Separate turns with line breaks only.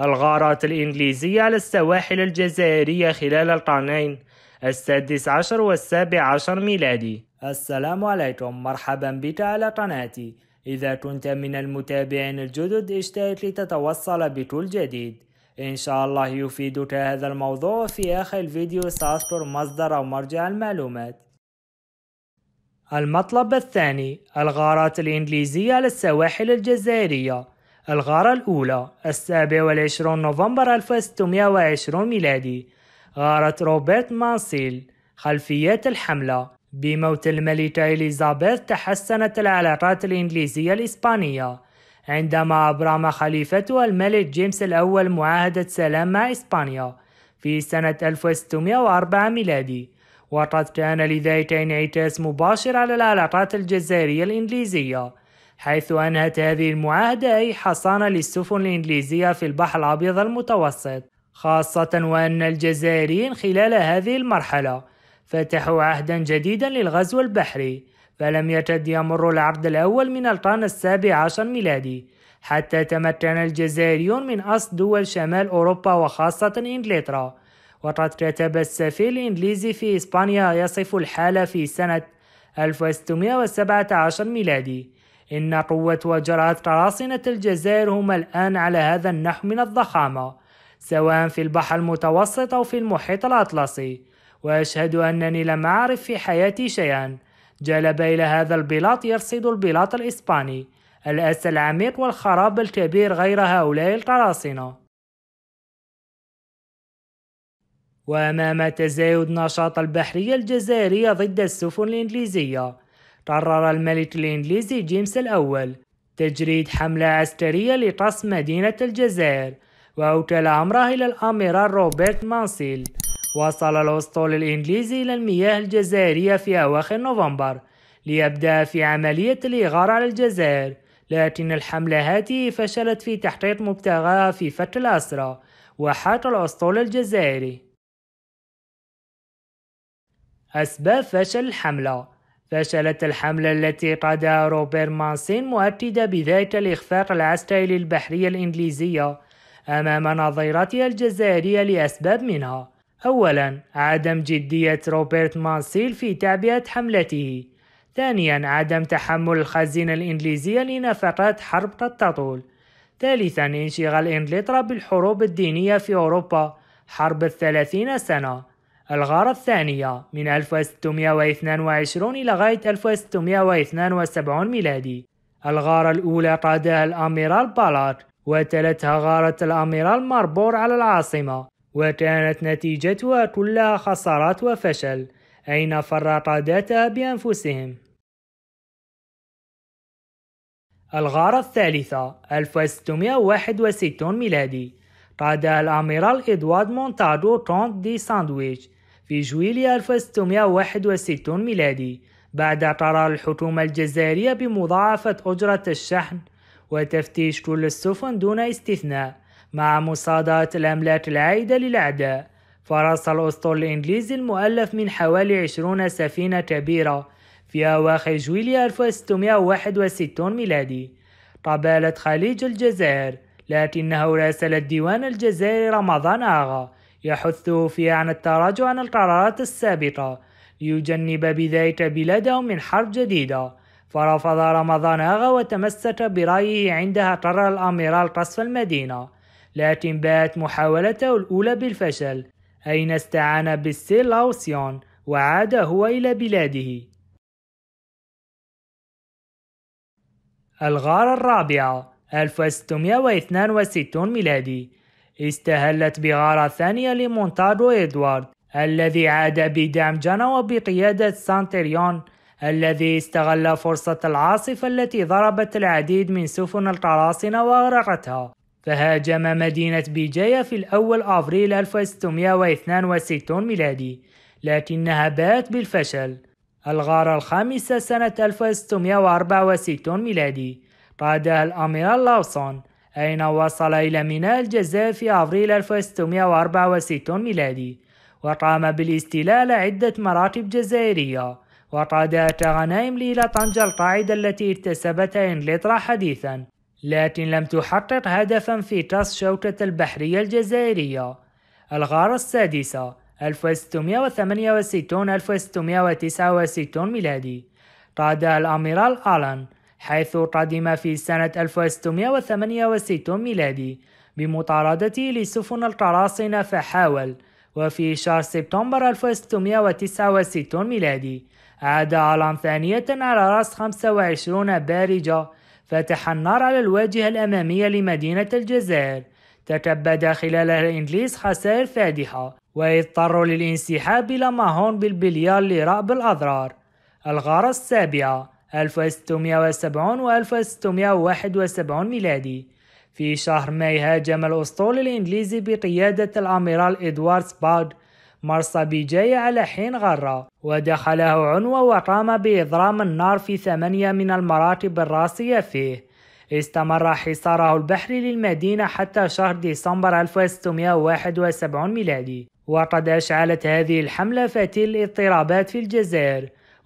الغارات الإنجليزية على السواحل الجزائرية خلال القرنين السادس عشر والسابع عشر ميلادي السلام عليكم مرحبا بك على قناتي إذا كنت من المتابعين الجدد اشترك لتتوصل بكل جديد إن شاء الله يفيدك هذا الموضوع في آخر الفيديو سأذكر مصدر أو مرجع المعلومات المطلب الثاني الغارات الإنجليزية على السواحل الجزائرية الغارة الأولى السابع والعشرون نوفمبر 1620 ميلادي غارة روبرت مانسيل خلفيات الحملة بموت الملكة إليزابيث تحسنت العلاقات الإنجليزية الإسبانية عندما أبرم خليفتها الملك جيمس الأول معاهدة سلام مع إسبانيا في سنة 1604 ميلادي وقد كان لذلك انعكاس مباشر على العلاقات الجزائرية الإنجليزية حيث أنهت هذه المعاهدة أي حصانة للسفن الإنجليزية في البحر الأبيض المتوسط خاصة وأن الجزائريين خلال هذه المرحلة فتحوا عهدا جديدا للغزو البحري فلم يكد يمر العرض الأول من القرن السابع عشر ميلادي حتى تمكن الجزائريون من أصد دول شمال أوروبا وخاصة إنجلترا وقد كتب السفير الإنجليزي في إسبانيا يصف الحالة في سنة 1617 ميلادي إن قوة وجرعة قراصنة الجزائر هما الآن على هذا النحو من الضخامة سواء في البحر المتوسط أو في المحيط الأطلسي وأشهد أنني لم أعرف في حياتي شيئا جلب إلى هذا البلاط يرصد البلاط الإسباني الأس العميق والخراب الكبير غير هؤلاء القراصنة وأمام تزايد نشاط البحرية الجزائرية ضد السفن الإنجليزية قرر الملك الإنجليزي جيمس الأول تجريد حملة عسكرية لقصف مدينة الجزائر وأوكل أمره إلى الأميرال روبرت مانسيل وصل الأسطول الإنجليزي إلى المياه الجزائرية في أواخر نوفمبر ليبدأ في عملية الإغارة على الجزائر لكن الحملة هذه فشلت في تحقيق مبتغاها في فتح الأسرى وحاك الأسطول الجزائري أسباب فشل الحملة فشلت الحملة التي قادها روبرت مانسين مؤكدة بذلك الإخفاق العسكري للبحرية الإنجليزية أمام نظيرتها الجزائرية لأسباب منها أولا عدم جدية روبرت مانسيل في تعبئة حملته ثانيا عدم تحمل الخزينة الإنجليزية لنفقات حرب قد تطول ثالثا انشغال إنجلترا بالحروب الدينية في أوروبا حرب الثلاثين سنة الغارة الثانية من 1622 إلى غاية 1672 ميلادي الغارة الأولى قادها الأميرال بالار وتلتها غارة الأميرال ماربور على العاصمة وكانت نتيجتها كلها خسارات وفشل أين فر قادتها بأنفسهم الغارة الثالثة 1661 ميلادي قادها الأميرال إدوارد مونتاجو كونت دي ساندويتش في جويليا 1661 ميلادي بعد قرار الحكومة الجزائرية بمضاعفة أجرة الشحن وتفتيش كل السفن دون استثناء مع مصادرة الأملاك العائدة للأعداء فرص الأسطول الإنجليزي المؤلف من حوالي 20 سفينة كبيرة في أواخر جويليا 1661 ميلادي قبالة خليج الجزائر لكنه راسل الديوان الجزائري رمضان آغا يحث فيها عن التراجع عن القرارات السابقة ليجنب بذلك بلاده من حرب جديدة فرفض رمضان أغا وتمسك برأيه عندها قرر الأميرال قصف المدينة لكن بات محاولته الأولى بالفشل أين استعان بالسيل لاوسيون وعاد هو إلى بلاده الغارة الرابعة 1662 ميلادي استهلت بغارة ثانية لمونتادو إدوارد الذي عاد بدعم جنوى بقيادة سانتريون الذي استغل فرصة العاصفة التي ضربت العديد من سفن القراصنة وأغرقتها فهاجم مدينة بيجاية في الأول أفريل 1662 ميلادي لكنها بات بالفشل الغارة الخامسة سنة 1664 ميلادي قادها الأميرال لاوسون أين وصل إلى ميناء الجزائر في أفريل 1664 ميلادي وقام بالاستلال عدة مراتب جزائرية أتى غنائم ليلة طنجة القاعدة التي اكتسبتها إنجلترا حديثا لكن لم تحقق هدفا في قص شوكة البحرية الجزائرية الغارة السادسة 1668 1669 ميلادي قادها الأميرال ألان حيث قدم في سنة 1668 ميلادي بمطاردته لسفن القراصنة فحاول وفي شهر سبتمبر 1669 ميلادي عاد علم ثانية على رأس 25 بارجة فتح النار على الواجهة الأمامية لمدينة الجزائر تكبد خلالها الإنجليز خسائر فادحة واضطروا للانسحاب إلى ماهون بالبليار لرأب الأضرار الغارة السابعة 1670 و 1671 ميلادي في شهر ماي هاجم الأسطول الإنجليزي بقيادة الأميرال إدوارد سباد مرسى بيجاي على حين غرة ودخله عنوة وقام بإضرام النار في ثمانية من المراتب الراسية فيه استمر حصاره البحري للمدينة حتى شهر ديسمبر 1671 ميلادي وقد أشعلت هذه الحملة فتيل الاضطرابات في الجزائر